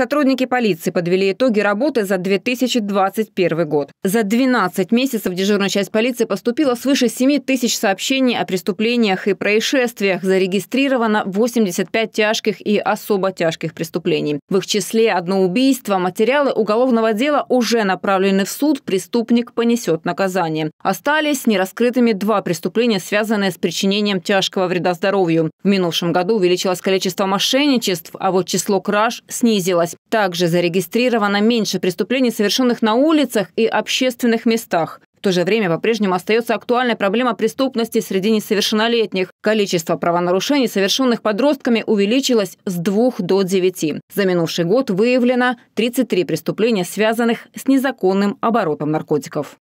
Сотрудники полиции подвели итоги работы за 2021 год. За 12 месяцев дежурная часть полиции поступило свыше 7 тысяч сообщений о преступлениях и происшествиях. Зарегистрировано 85 тяжких и особо тяжких преступлений. В их числе одно убийство. Материалы уголовного дела уже направлены в суд. Преступник понесет наказание. Остались нераскрытыми два преступления, связанные с причинением тяжкого вреда здоровью. В минувшем году увеличилось количество мошенничеств, а вот число краж снизилось связь. Также зарегистрировано меньше преступлений, совершенных на улицах и общественных местах. В то же время по-прежнему остается актуальной проблема преступности среди несовершеннолетних. Количество правонарушений, совершенных подростками, увеличилось с 2 до 9. За минувший год выявлено 33 преступления, связанных с незаконным оборотом наркотиков.